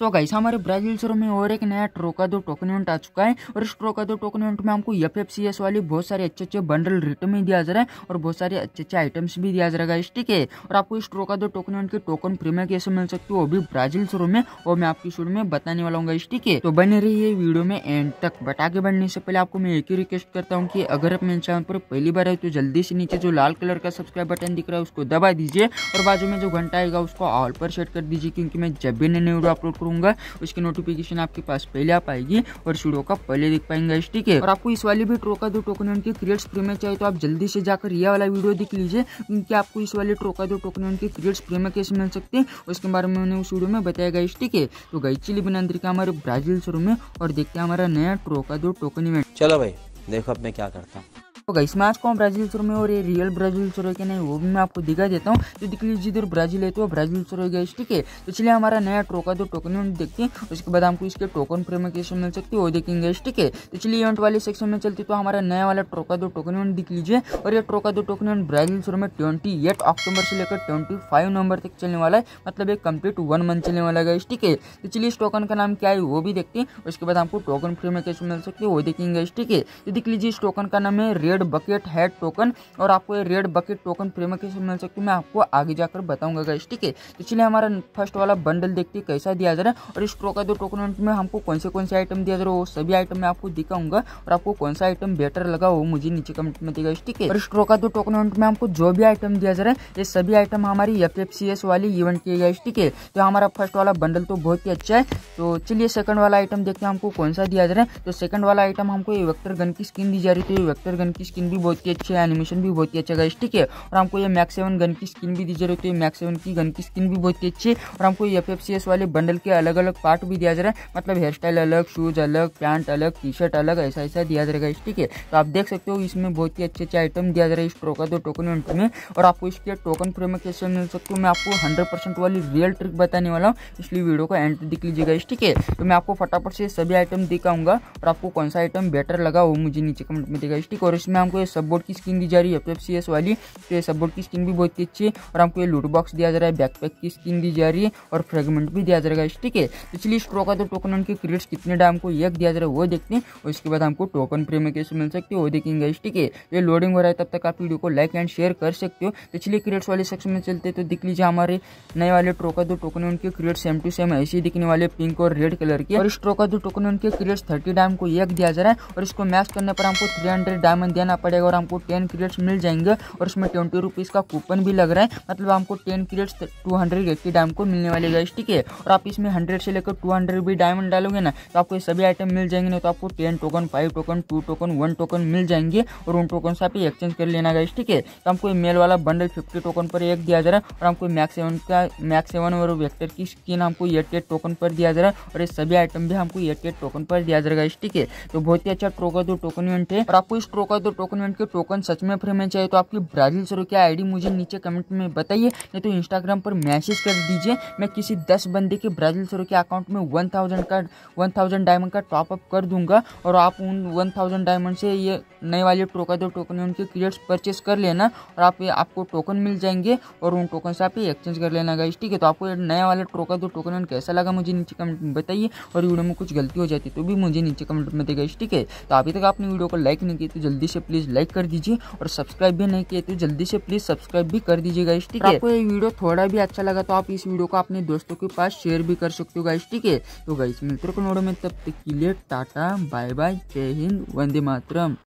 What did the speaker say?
सो तो गाइस हमारे Brazil show में और एक नया ट्रोका दो टोकन आ चुका है और इस ट्रोका दो टोकन में हमको एफ एफ सी एस वाली बहुत सारे अच्छे अच्छे बंडल रिटर्न में दिया जा रहा है और बहुत सारे अच्छे अच्छे आइटम्स भी दिया जा रहा है ठीक है और आपको इस ट्रोका दो टोकन के टोकन प्रीमियर कैसे मिल सकती है वो भी ब्राजील शो में और मैं आपकी शुरू में बताने वाला हूँ ठीक है तो बने रही वीडियो में एंड तक बट आगे बढ़ने से पहले आपको मैं एक ही रिक्वेस्ट करता हूँ की अगर आप मेरे चैनल पर पहली बार आए तो जल्दी से नीचे जो लाल कलर का सब्सक्राइब बटन दिख रहा है उसको दबा दीजिए और बाजू में जो घंटा आएगा उसको ऑल पर सेट कर दीजिए क्योंकि मैं जब भी नई वीडियो अपलोड करूँ करूंगा उसकी नोटिफिकेशन आपके पास पहले आ पाएगी और स्टूडियो का पहले देख पाएंगे ठीक है और आपको इस वाली भी ट्रोका दो टोकन के क्रिएट्स फ्री में चाहिए तो आप जल्दी से जाकर यह वाला वीडियो देख लीजिए क्योंकि आपको इस वाले ट्रोका दो टोकन के क्रिएट्स फ्री में कैसे मिल सकते हैं उसके बारे में उन्हें उस वीडियो में बताया गया ठीक है तो गई चिली बिना अंदर का हमारे ब्राजील शुरू में और देखते हैं हमारा नया ट्रोका दो टोकन इवेंट चलो भाई देखो अब मैं क्या करता हूँ तो गई मैं आज को ब्राजील चोर में और ये रियल ब्राजील चोर है कि नहीं वो भी मैं आपको दिखा देता हूँ तो दिख लीजिए इधर ब्राजील है तो ब्राजील चोर है गई ठीक है तो चलिए हमारा नया टोका दो टोकन यूनिट देखते हैं उसके बाद हमको इसके टोकन फ्रेमिकेशन मिल सकती है वो देखेंगे ठीक है तो चलिए इवेंट वाले सेक्शन में चलते तो हमारा नया वाला ट्रोका दो टोकन यूनिट दिख लीजिए और ये ट्रोका दो टोकन यूनिट ब्राजील चोर में ट्वेंटी अक्टूबर से लेकर ट्वेंटी नवंबर तक चलने वाला है मतलब एक कंप्लीट वन मंथ चलने वाला है ठीक है तो चलिए इस टोकन का नाम क्या है वो भी देखते हैं उसके बाद हमको टोकन फ्रेमिकेशन मिल सकती है वो देखेंगे ठीक है तो दिख लीजिए इस टोकन का नाम है red red bucket head token और आपको ये रेड बकेट टोकन प्रेमा कैसे मिल सकती है मैं आपको आगे जाकर बताऊंगा गाइस ठीक है तो चलिए हमारा फर्स्ट वाला बंडल देखते कैसा दिया जा रहा है और इस का दो टोकन में हमको कौन से कौन से आइटम दिया जा रहा है वो सभी आइटम मैं आपको दिखाऊंगा और आपको कौन सा आइटम बेटर लगा वो मुझे नीचे कमेंट में देगा ठीक है और इस का दो टोकन में हमको जो भी आइटम दिया जा रहा है ये सभी आइटम हमारी एफ वाली इवेंट की गई ठीक है तो हमारा फर्स्ट वाला बंडल तो बहुत ही अच्छा है तो चलिए सेकंड वाला आइटम देखते हैं हमको कौन सा दिया जा रहा है तो सेकंड वाला आइटम हमको ये वेक्टर गन की स्किन दी जा रही थी वेक्टर गन की स्किन भी बहुत ही अच्छी है एनिमेशन भी बहुत ही अच्छा गाइस ठीक है और हमको ये मैक्स सेवन गन की स्किन भी दी जा रही है मैक्स सेवन की गन की स्किन भी बहुत ही अच्छी है और हमको एफ एफ सी एस वाले बंडल के मतलब अलग अलग पार्ट भी दिया जा रहा है मतलब हेयर स्टाइल अलग शूज अलग पैंट अलग टी शर्ट अलग ऐसा ऐसा दिया जा रहा है ठीक है तो आप देख सकते हो इसमें बहुत ही अच्छे अच्छे आइटम दिया जा रहा है इस ट्रोका दो टोकन एंट्री में और आपको इसके टोकन फ्रेम में कैसे मिल सकते हो मैं आपको हंड्रेड वाली रियल ट्रिक बताने वाला हूँ इसलिए वीडियो का एंड दिख लीजिएगा इस ठीक है तो मैं आपको फटाफट से सभी आइटम दिखाऊंगा और आपको कौन सा आइटम बेटर लगा वो मुझे नीचे कमेंट में दिखाई ठीक और इसमें इसमें हमको ये सब बोर्ड की स्किन दी जा रही है एफ सी एस वाली तो ये सब बोर्ड की स्किन भी बहुत ही अच्छी है और हमको ये लूट बॉक्स दिया जा रहा है बैकपैक की स्किन दी जा रही है और फ्रेगमेंट भी दिया जा रहा है ठीक है तो चलिए इस ट्रो का तो टोकन उनके क्रिएट्स कितने डाम हमको एक दिया जा रहा है वो देखते हैं और इसके बाद हमको टोकन प्रेम कैसे मिल सकते हो वो देखेंगे ठीक है तो ये लोडिंग हो रहा है तब तक आप वीडियो को लाइक एंड शेयर कर सकते हो तो चलिए क्रिएट्स वाले सेक्शन में चलते तो दिख लीजिए हमारे नए वाले ट्रो का दो टोकन उनके क्रिएट सेम टू सेम ऐसे ही दिखने वाले पिंक और रेड कलर के और इस ट्रो का दो टोकन उनके क्रिएट्स थर्टी डाम को एक दिया जा रहा है और इसको मैच करने पर हमको थ्री हंड्रेड डायमंड देना पड़ेगा और हमको टेन क्रिएट्स मिल जाएंगे और उसमें ट्वेंटी रुपीज़ का कूपन भी लग रहा है मतलब हमको ten crates two hundred eighty diamond को मिलने वाले गाइस ठीक है और आप इसमें हंड्रेड से लेकर टू हंड्रेड भी डायमंड डालोगे ना तो आपको ये सभी आइटम मिल जाएंगे ना तो आपको ten token five token two token one token मिल जाएंगे और उन टोकन से आप एक्सचेंज कर लेना गाइस ठीक है तो हमको मेल वाला बंडल फिफ्टी टोकन पर एक दिया जा रहा है और हमको मैक्स सेवन का मैक्स सेवन और वेक्टर की स्किन हमको एट एट टोकन पर दिया जा रहा है और ये सभी आइटम भी हमको एट एट टोकन पर दिया जा रहा है ठीक है तो बहुत ही अच्छा ट्रोका दो टोकन इवेंट है और आपको इस ट्रोका दो तो टोकन वेंट के टोकन सच में फ्री में चाहिए तो आपकी ब्राज़ील सरो की आई मुझे नीचे कमेंट में बताइए नहीं तो इंस्टाग्राम पर मैसेज कर दीजिए मैं किसी दस बंदे के ब्राज़ील सरो के अकाउंट में वन थाउजेंड का वन थाउजेंड डायमंड का टॉपअप कर दूंगा और आप उन वन थाउजेंड डायमंड से ये नए वाले टोका दो टोकन उनके क्रिएट्स परचेस कर लेना और आप आपको टोकन मिल जाएंगे और उन टोकन से आप ये एक्सचेंज कर लेना गाइस ठीक है तो आपको नया वाला टोका दो टोकन कैसा लगा मुझे नीचे कमेंट में बताइए और वीडियो में कुछ गलती हो जाती तो भी मुझे नीचे कमेंट में देगा ठीक है तो अभी तक आपने वीडियो को लाइक नहीं किया तो जल्दी से से प्लीज़ लाइक कर दीजिए और सब्सक्राइब भी नहीं किए तो जल्दी से प्लीज़ सब्सक्राइब भी कर दीजिए गाइस ठीक है आपको ये वीडियो थोड़ा भी अच्छा लगा तो आप इस वीडियो को अपने दोस्तों के पास शेयर भी कर सकते हो गाइस ठीक है तो गाइस मित्रों को नोड़ो में तब तक के लिए टाटा बाय बाय जय हिंद वंदे मातरम